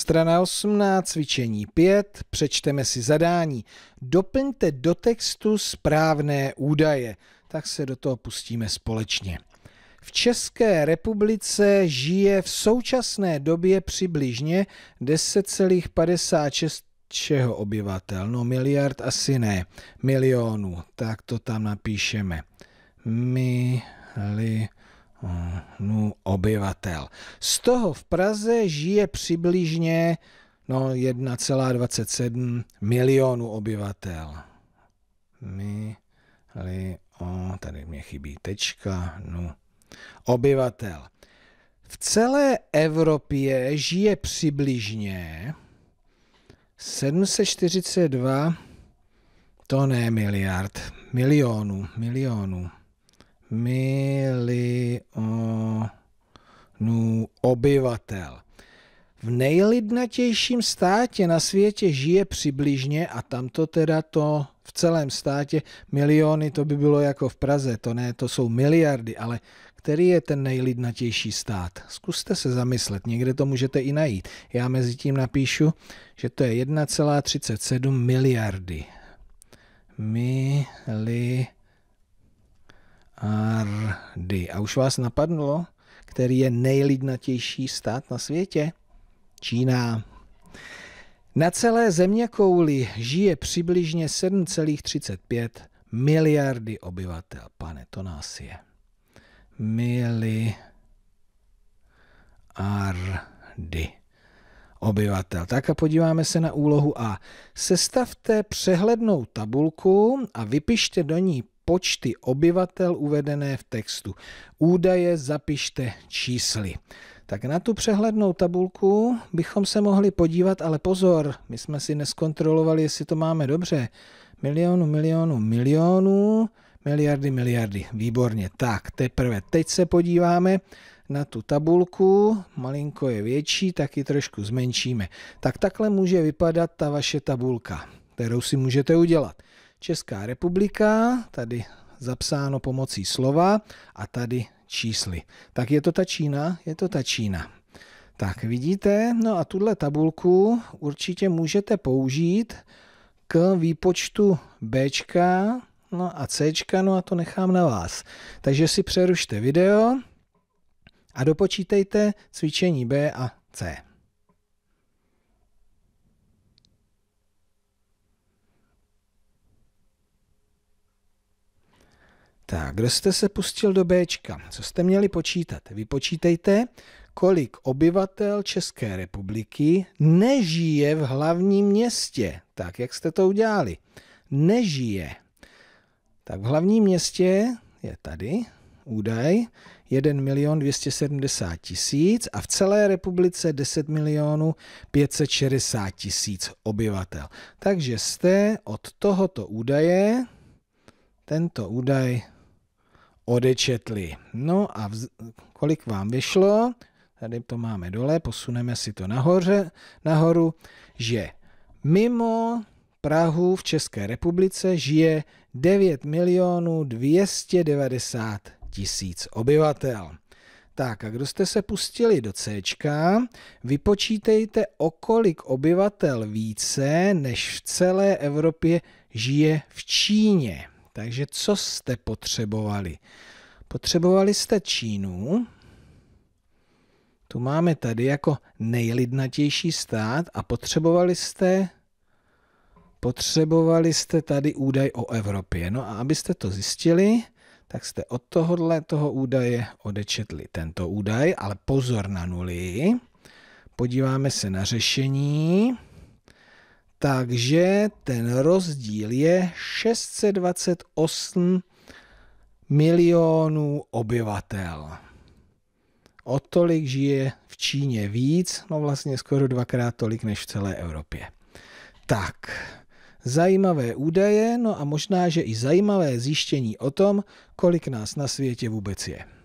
Strana 18, cvičení 5, přečteme si zadání. Doplňte do textu správné údaje. Tak se do toho pustíme společně. V České republice žije v současné době přibližně 10,56 čeho obyvatel? No miliard asi ne, milionů, tak to tam napíšeme. Mili no, obyvatel. Z toho v Praze žije přibližně no, 1,27 milionů obyvatel. Milio, tady mě chybí tečka, no, obyvatel. V celé Evropě žije přibližně 742 to ne miliard, milionů, milionů milionů obyvatel. V nejlidnatějším státě na světě žije přibližně, a tam to teda to v celém státě, miliony to by bylo jako v Praze, to ne, to jsou miliardy, ale který je ten nejlidnatější stát? Zkuste se zamyslet, někde to můžete i najít. Já mezi tím napíšu, že to je 1,37 miliardy. Miliardy Ardy. A už vás napadlo, který je nejlidnatější stát na světě? Čína. Na celé země kouli žije přibližně 7,35 miliardy obyvatel. Pane, to nás je. Ardy obyvatel. Tak a podíváme se na úlohu A. Sestavte přehlednou tabulku a vypište do ní počty obyvatel uvedené v textu. Údaje zapište čísly. Tak na tu přehlednou tabulku bychom se mohli podívat, ale pozor, my jsme si neskontrolovali, jestli to máme dobře. Milionu, milionu, milionu, miliardy, miliardy. Výborně, tak teprve teď se podíváme na tu tabulku, malinko je větší, tak ji trošku zmenšíme. Tak takhle může vypadat ta vaše tabulka, kterou si můžete udělat. Česká republika, tady zapsáno pomocí slova a tady čísly. Tak je to ta Čína? Je to ta Čína. Tak vidíte, no a tuhle tabulku určitě můžete použít k výpočtu B, no a C, no a to nechám na vás. Takže si přerušte video a dopočítejte cvičení B a C. Tak, kdo jste se pustil do Bčka? Co jste měli počítat? Vypočítejte, kolik obyvatel České republiky nežije v hlavním městě. Tak, jak jste to udělali? Nežije. Tak v hlavním městě je tady údaj 1 milion 270 tisíc a v celé republice 10 milionů 560 tisíc obyvatel. Takže jste od tohoto údaje tento údaj odečetli. No a vz, kolik vám vyšlo? Tady to máme dole, posuneme si to nahoře, nahoru, že mimo Prahu v České republice žije 9 milionů 290 tisíc obyvatel. Tak a kdo jste se pustili do C, vypočítejte, o kolik obyvatel více než v celé Evropě žije v Číně. Takže co jste potřebovali? Potřebovali jste Čínu, tu máme tady jako nejlidnatější stát a potřebovali jste potřebovali jste tady údaj o Evropě. No a abyste to zjistili, tak jste od tohohle toho údaje odečetli tento údaj, ale pozor na nuly. Podíváme se na řešení. Takže ten rozdíl je 628 milionů obyvatel. O tolik žije v Číně víc, no vlastně skoro dvakrát tolik než v celé Evropě. Tak, zajímavé údaje, no a možná, že i zajímavé zjištění o tom, kolik nás na světě vůbec je.